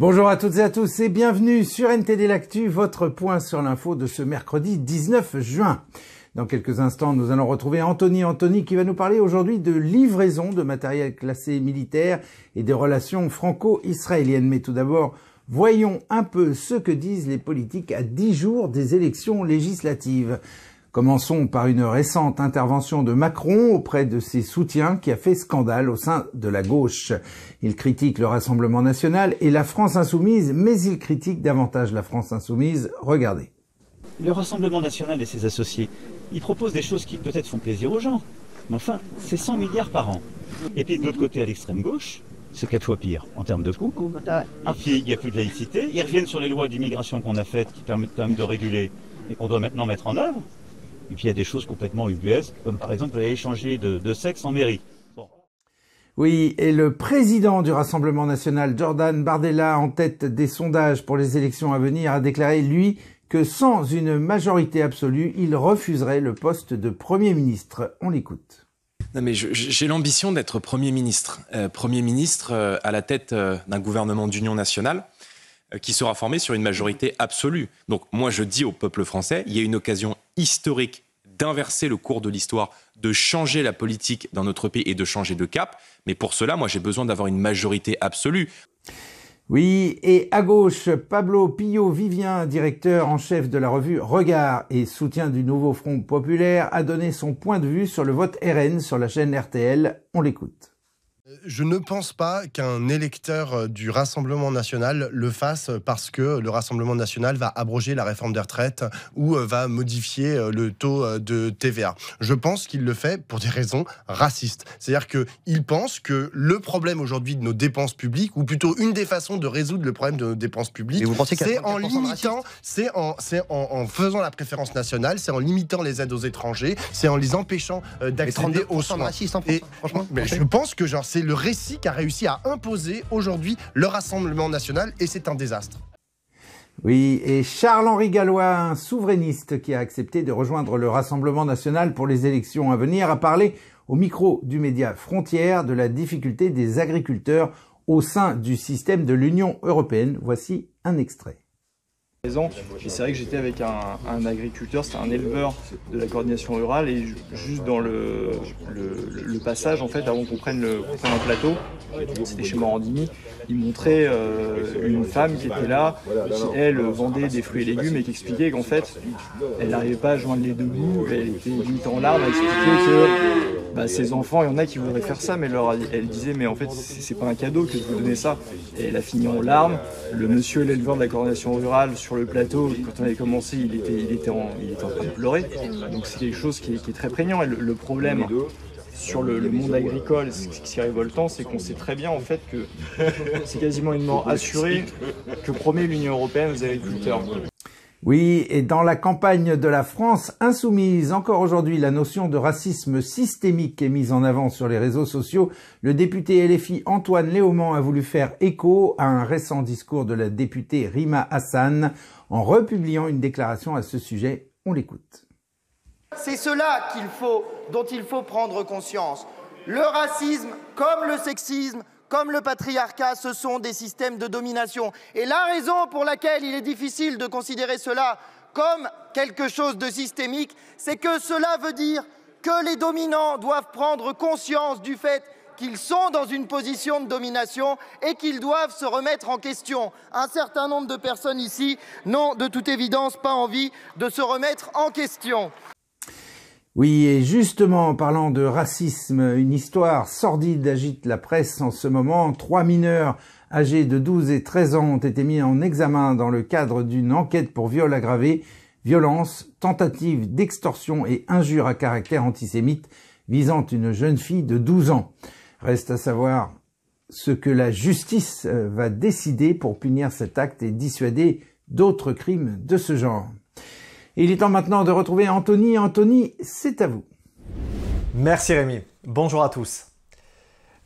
Bonjour à toutes et à tous et bienvenue sur NTD L'Actu, votre point sur l'info de ce mercredi 19 juin. Dans quelques instants, nous allons retrouver Anthony Anthony qui va nous parler aujourd'hui de livraison de matériel classé militaire et des relations franco-israéliennes. Mais tout d'abord, voyons un peu ce que disent les politiques à 10 jours des élections législatives. Commençons par une récente intervention de Macron auprès de ses soutiens qui a fait scandale au sein de la gauche. Il critique le Rassemblement national et la France insoumise, mais il critique davantage la France insoumise. Regardez. Le Rassemblement national et ses associés, ils proposent des choses qui peut-être font plaisir aux gens, mais enfin, c'est 100 milliards par an. Et puis de l'autre côté, à l'extrême gauche, c'est quatre fois pire en termes de coûts. Et ah, il n'y a plus de laïcité. Ils reviennent sur les lois d'immigration qu'on a faites qui permettent quand même de réguler et qu'on doit maintenant mettre en œuvre. Et puis il y a des choses complètement ubuesques, comme par exemple échanger de, sexe en mairie. Oui, et le président du Rassemblement national, Jordan Bardella, en tête des sondages pour les élections à venir, a déclaré, lui, que sans une majorité absolue, il refuserait le poste de Premier ministre. On l'écoute. Non mais j'ai l'ambition d'être Premier ministre. Euh, Premier ministre euh, à la tête euh, d'un gouvernement d'union nationale euh, qui sera formé sur une majorité absolue. Donc moi je dis au peuple français, il y a une occasion historique d'inverser le cours de l'histoire, de changer la politique dans notre pays et de changer de cap. Mais pour cela, moi j'ai besoin d'avoir une majorité absolue. Oui, et à gauche, Pablo Pillot-Vivien, directeur en chef de la revue Regard et soutien du nouveau Front populaire, a donné son point de vue sur le vote RN sur la chaîne RTL. On l'écoute. Je ne pense pas qu'un électeur euh, du Rassemblement national le fasse parce que le Rassemblement national va abroger la réforme des retraites ou euh, va modifier euh, le taux de TVA. Je pense qu'il le fait pour des raisons racistes. C'est-à-dire qu'il pense que le problème aujourd'hui de nos dépenses publiques, ou plutôt une des façons de résoudre le problème de nos dépenses publiques, c'est en limitant, c'est en, faisant la préférence nationale, c'est en limitant les aides aux étrangers, c'est en les empêchant d'accéder aux soins. Raciste, hein, Et, franchement, mais je pense que genre, c'est c'est le récit a réussi à imposer aujourd'hui le Rassemblement national et c'est un désastre. Oui, et Charles-Henri Gallois, un souverainiste qui a accepté de rejoindre le Rassemblement national pour les élections à venir, a parlé au micro du média Frontière de la difficulté des agriculteurs au sein du système de l'Union européenne. Voici un extrait. Et c'est vrai que j'étais avec un, agriculteur, c'était un éleveur de la coordination rurale. Et juste dans le, passage, en fait, avant qu'on prenne, le, prenne un plateau, c'était chez Morandini, il montrait euh, une femme qui était là, qui elle vendait des fruits et légumes et qui expliquait qu'en fait, elle n'arrivait pas à joindre les deux bouts, elle était limite en larmes à expliquer que bah, ses enfants, il y en a qui voudraient faire ça, mais elle disait, mais en fait, c'est pas un cadeau que je vous donner ça. Et elle a fini en larmes. Le monsieur, l'éleveur de la coordination rurale sur le plateau, quand on avait commencé, il était, il était, en, il était en train de pleurer. Donc c'est quelque chose qui est, très prégnant. Et le problème sur le, monde agricole, ce qui est révoltant, c'est qu'on sait très bien en fait que c'est quasiment une mort assurée que promet l'Union européenne aux agriculteurs. Oui, et dans la campagne de la France insoumise, encore aujourd'hui, la notion de racisme systémique est mise en avant sur les réseaux sociaux. Le député LFI Antoine Léaumont a voulu faire écho à un récent discours de la députée Rima Hassan en republiant une déclaration à ce sujet. On l'écoute. C'est cela qu'il faut, dont il faut prendre conscience. Le racisme, comme le sexisme, comme le patriarcat, ce sont des systèmes de domination. Et la raison pour laquelle il est difficile de considérer cela comme quelque chose de systémique, c'est que cela veut dire que les dominants doivent prendre conscience du fait qu'ils sont dans une position de domination et qu'ils doivent se remettre en question. Un certain nombre de personnes ici n'ont de toute évidence pas envie de se remettre en question. Oui, et justement, en parlant de racisme, une histoire sordide agite la presse en ce moment. Trois mineurs âgés de 12 et 13 ans ont été mis en examen dans le cadre d'une enquête pour viol aggravé, violence, tentative d'extorsion et injures à caractère antisémite visant une jeune fille de 12 ans. Reste à savoir ce que la justice euh, va décider pour punir cet acte et dissuader d'autres crimes de ce genre il est temps maintenant de retrouver Anthony. Anthony, c'est à vous. Merci Rémi. Bonjour à tous.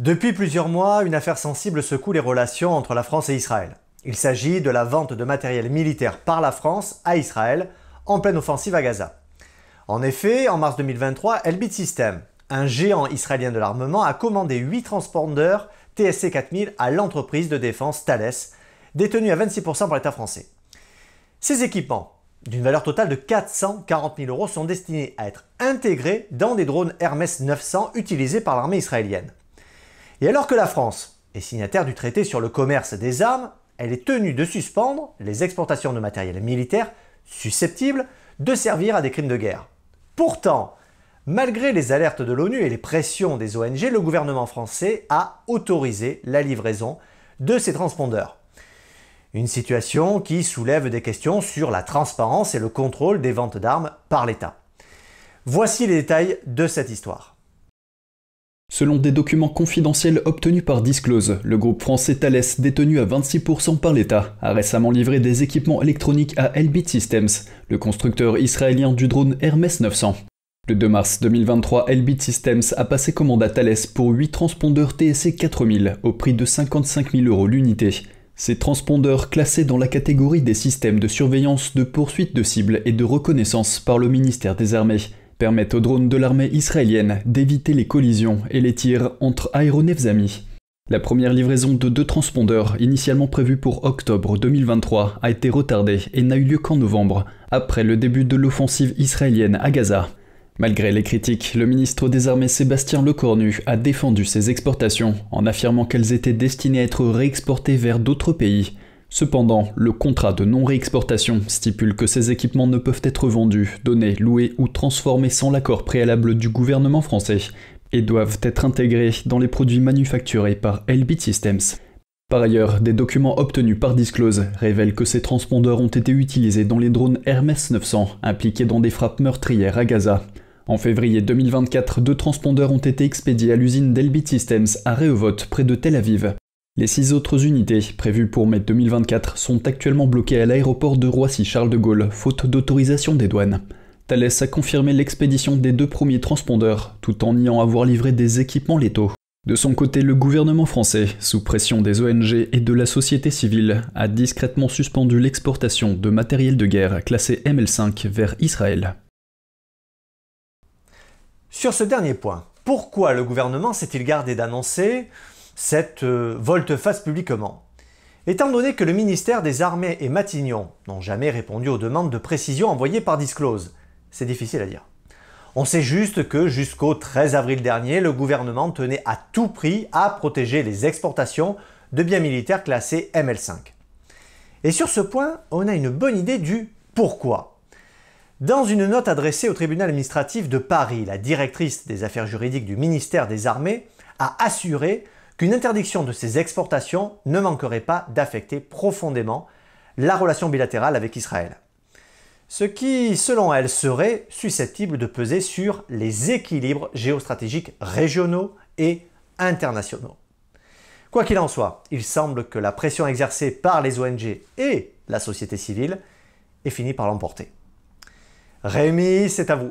Depuis plusieurs mois, une affaire sensible secoue les relations entre la France et Israël. Il s'agit de la vente de matériel militaire par la France à Israël en pleine offensive à Gaza. En effet, en mars 2023, Elbit System, un géant israélien de l'armement, a commandé 8 transpondeurs TSC 4000 à l'entreprise de défense Thales, détenue à 26% par l'État français. Ces équipements, d'une valeur totale de 440 000 euros sont destinés à être intégrés dans des drones Hermès 900 utilisés par l'armée israélienne. Et alors que la France est signataire du traité sur le commerce des armes, elle est tenue de suspendre les exportations de matériel militaire susceptibles de servir à des crimes de guerre. Pourtant, malgré les alertes de l'ONU et les pressions des ONG, le gouvernement français a autorisé la livraison de ces transpondeurs. Une situation qui soulève des questions sur la transparence et le contrôle des ventes d'armes par l'État. Voici les détails de cette histoire. Selon des documents confidentiels obtenus par Disclose, le groupe français Thales, détenu à 26% par l'État, a récemment livré des équipements électroniques à Elbit Systems, le constructeur israélien du drone Hermes 900. Le 2 mars 2023, Elbit Systems a passé commande à Thales pour 8 transpondeurs TSC 4000 au prix de 55 000 euros l'unité. Ces transpondeurs classés dans la catégorie des systèmes de surveillance, de poursuite de cibles et de reconnaissance par le ministère des Armées permettent aux drones de l'armée israélienne d'éviter les collisions et les tirs entre aéronefs amis. La première livraison de deux transpondeurs, initialement prévue pour octobre 2023, a été retardée et n'a eu lieu qu'en novembre, après le début de l'offensive israélienne à Gaza. Malgré les critiques, le ministre des Armées Sébastien Lecornu a défendu ces exportations en affirmant qu'elles étaient destinées à être réexportées vers d'autres pays. Cependant, le contrat de non-réexportation stipule que ces équipements ne peuvent être vendus, donnés, loués ou transformés sans l'accord préalable du gouvernement français et doivent être intégrés dans les produits manufacturés par Elbit Systems. Par ailleurs, des documents obtenus par Disclose révèlent que ces transpondeurs ont été utilisés dans les drones Hermes 900 impliqués dans des frappes meurtrières à Gaza. En février 2024, deux transpondeurs ont été expédiés à l'usine d'Elbit Systems à Rehovot, près de Tel Aviv. Les six autres unités, prévues pour mai 2024, sont actuellement bloquées à l'aéroport de Roissy-Charles de Gaulle, faute d'autorisation des douanes. Thales a confirmé l'expédition des deux premiers transpondeurs, tout en niant avoir livré des équipements létaux. De son côté, le gouvernement français, sous pression des ONG et de la société civile, a discrètement suspendu l'exportation de matériel de guerre classé ML5 vers Israël. Sur ce dernier point, pourquoi le gouvernement s'est-il gardé d'annoncer cette euh, volte-face publiquement Étant donné que le ministère des Armées et Matignon n'ont jamais répondu aux demandes de précision envoyées par Disclose, c'est difficile à dire. On sait juste que jusqu'au 13 avril dernier, le gouvernement tenait à tout prix à protéger les exportations de biens militaires classés ML5. Et sur ce point, on a une bonne idée du pourquoi. Dans une note adressée au tribunal administratif de Paris, la directrice des affaires juridiques du ministère des Armées a assuré qu'une interdiction de ces exportations ne manquerait pas d'affecter profondément la relation bilatérale avec Israël. Ce qui, selon elle, serait susceptible de peser sur les équilibres géostratégiques régionaux et internationaux. Quoi qu'il en soit, il semble que la pression exercée par les ONG et la société civile ait fini par l'emporter. Rémi, c'est à vous.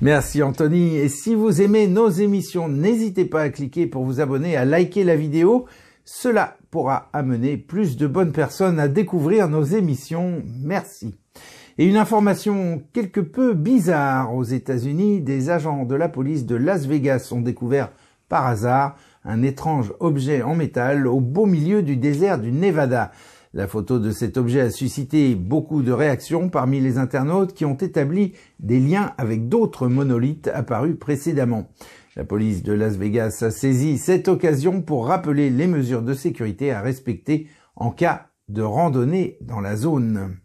Merci Anthony. Et si vous aimez nos émissions, n'hésitez pas à cliquer pour vous abonner, à liker la vidéo. Cela pourra amener plus de bonnes personnes à découvrir nos émissions. Merci. Et une information quelque peu bizarre aux États-Unis, des agents de la police de Las Vegas ont découvert par hasard un étrange objet en métal au beau milieu du désert du Nevada. La photo de cet objet a suscité beaucoup de réactions parmi les internautes qui ont établi des liens avec d'autres monolithes apparus précédemment. La police de Las Vegas a saisi cette occasion pour rappeler les mesures de sécurité à respecter en cas de randonnée dans la zone.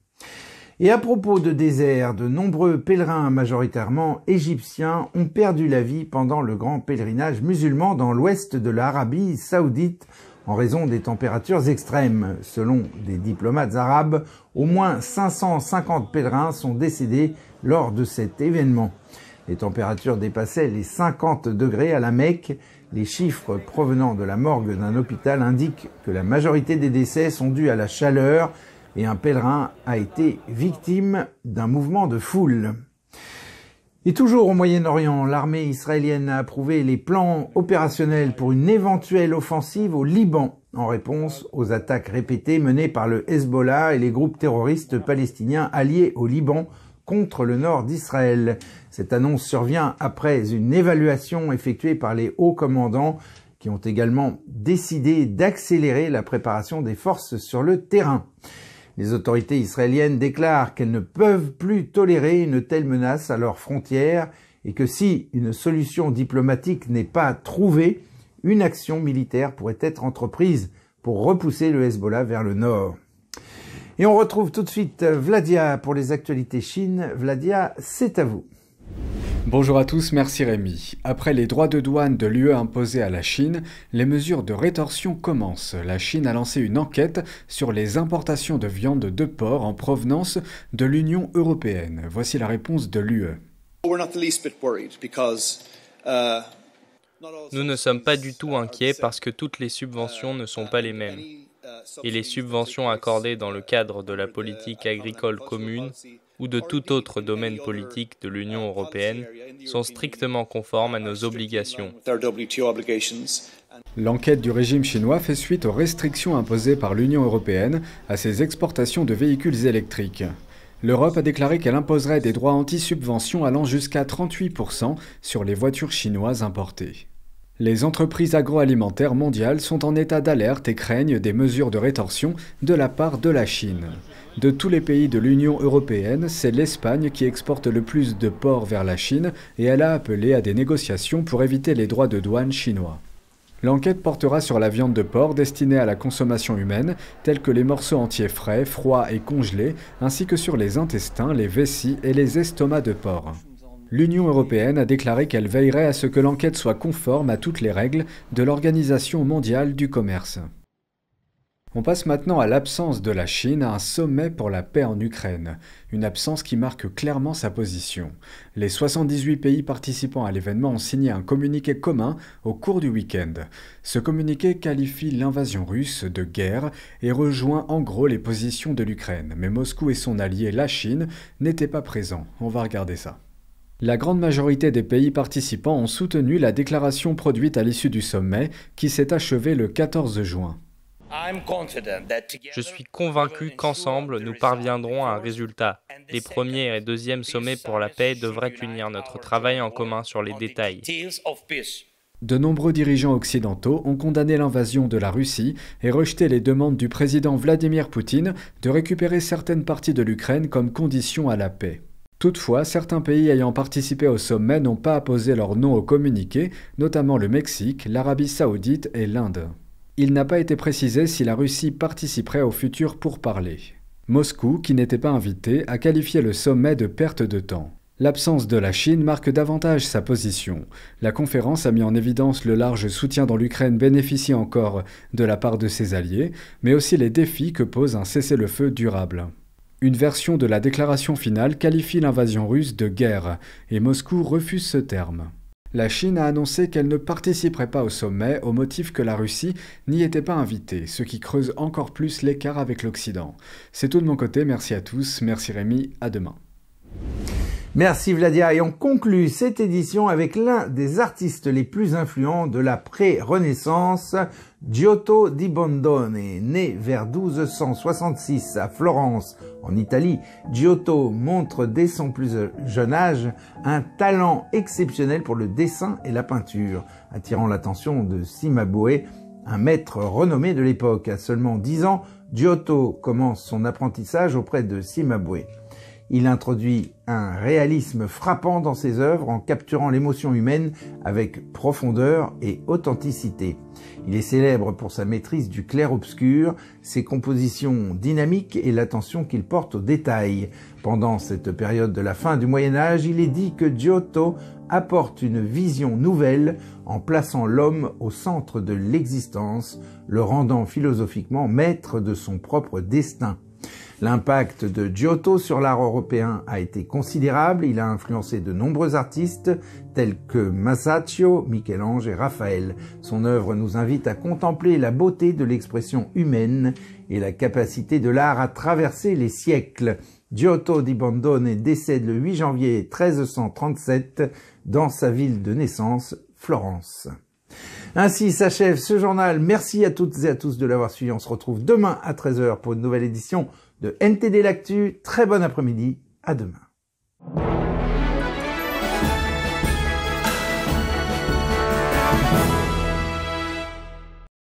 Et à propos de désert, de nombreux pèlerins majoritairement égyptiens ont perdu la vie pendant le grand pèlerinage musulman dans l'ouest de l'Arabie saoudite en raison des températures extrêmes. Selon des diplomates arabes, au moins 550 pèlerins sont décédés lors de cet événement. Les températures dépassaient les 50 degrés à la Mecque. Les chiffres provenant de la morgue d'un hôpital indiquent que la majorité des décès sont dus à la chaleur et un pèlerin a été victime d'un mouvement de foule. Et toujours au Moyen-Orient, l'armée israélienne a approuvé les plans opérationnels pour une éventuelle offensive au Liban en réponse aux attaques répétées menées par le Hezbollah et les groupes terroristes palestiniens alliés au Liban contre le nord d'Israël. Cette annonce survient après une évaluation effectuée par les hauts commandants qui ont également décidé d'accélérer la préparation des forces sur le terrain. Les autorités israéliennes déclarent qu'elles ne peuvent plus tolérer une telle menace à leurs frontières et que si une solution diplomatique n'est pas trouvée, une action militaire pourrait être entreprise pour repousser le Hezbollah vers le nord. Et on retrouve tout de suite euh, Vladia pour les actualités chines. Vladia, c'est à vous. Bonjour à tous, merci Rémi. Après les droits de douane de l'UE imposés à la Chine, les mesures de rétorsion commencent. La Chine a lancé une enquête sur les importations de viande de porc en provenance de l'Union européenne. Voici la réponse de l'UE. Uh, Nous ne sommes pas du tout inquiets parce que toutes les subventions ne sont pas les mêmes. Uh, Et les subventions accordées dans le cadre de la politique agricole commune ou de tout autre domaine politique de l'Union européenne sont strictement conformes à nos obligations. L'enquête du régime chinois fait suite aux restrictions imposées par l'Union européenne à ses exportations de véhicules électriques. L'Europe a déclaré qu'elle imposerait des droits anti subvention allant jusqu'à 38% sur les voitures chinoises importées. Les entreprises agroalimentaires mondiales sont en état d'alerte et craignent des mesures de rétorsion de la part de la Chine. De tous les pays de l'Union européenne, c'est l'Espagne qui exporte le plus de porc vers la Chine et elle a appelé à des négociations pour éviter les droits de douane chinois. L'enquête portera sur la viande de porc destinée à la consommation humaine, tels que les morceaux entiers frais, froids et congelés, ainsi que sur les intestins, les vessies et les estomacs de porc l'Union européenne a déclaré qu'elle veillerait à ce que l'enquête soit conforme à toutes les règles de l'Organisation mondiale du commerce. On passe maintenant à l'absence de la Chine à un sommet pour la paix en Ukraine, une absence qui marque clairement sa position. Les 78 pays participants à l'événement ont signé un communiqué commun au cours du week-end. Ce communiqué qualifie l'invasion russe de guerre et rejoint en gros les positions de l'Ukraine, mais Moscou et son allié, la Chine, n'étaient pas présents. On va regarder ça. La grande majorité des pays participants ont soutenu la déclaration produite à l'issue du sommet, qui s'est achevée le 14 juin. Je suis convaincu qu'ensemble, nous parviendrons à un résultat. Les premiers et deuxièmes sommets pour la paix devraient unir notre travail en commun sur les détails. De nombreux dirigeants occidentaux ont condamné l'invasion de la Russie et rejeté les demandes du président Vladimir Poutine de récupérer certaines parties de l'Ukraine comme condition à la paix. Toutefois, certains pays ayant participé au sommet n'ont pas apposé leur nom au communiqué, notamment le Mexique, l'Arabie saoudite et l'Inde. Il n'a pas été précisé si la Russie participerait au futur pour parler. Moscou, qui n'était pas invité, a qualifié le sommet de perte de temps. L'absence de la Chine marque davantage sa position. La conférence a mis en évidence le large soutien dont l'Ukraine bénéficie encore de la part de ses alliés, mais aussi les défis que pose un cessez-le-feu durable. Une version de la déclaration finale qualifie l'invasion russe de guerre, et Moscou refuse ce terme. La Chine a annoncé qu'elle ne participerait pas au sommet au motif que la Russie n'y était pas invitée, ce qui creuse encore plus l'écart avec l'Occident. C'est tout de mon côté, merci à tous, merci Rémi, à demain. Merci Vladia et on conclut cette édition avec l'un des artistes les plus influents de la pré-Renaissance, Giotto di Bondone, né vers 1266 à Florence, en Italie, Giotto montre dès son plus jeune âge un talent exceptionnel pour le dessin et la peinture, attirant l'attention de Cimabue, un maître renommé de l'époque. À seulement 10 ans, Giotto commence son apprentissage auprès de Cimabue. Il introduit un réalisme frappant dans ses œuvres en capturant l'émotion humaine avec profondeur et authenticité. Il est célèbre pour sa maîtrise du clair-obscur, ses compositions dynamiques et l'attention qu'il porte aux détails. Pendant cette période de la fin du Moyen Âge, il est dit que Giotto apporte une vision nouvelle en plaçant l'homme au centre de l'existence, le rendant philosophiquement maître de son propre destin. L'impact de Giotto sur l'art européen a été considérable, il a influencé de nombreux artistes tels que Masaccio, Michel-Ange et Raphaël. Son œuvre nous invite à contempler la beauté de l'expression humaine et la capacité de l'art à traverser les siècles. Giotto di Bandone décède le 8 janvier 1337 dans sa ville de naissance, Florence. Ainsi s'achève ce journal. Merci à toutes et à tous de l'avoir suivi. On se retrouve demain à 13h pour une nouvelle édition de NTD L'Actu. Très bon après-midi. À demain.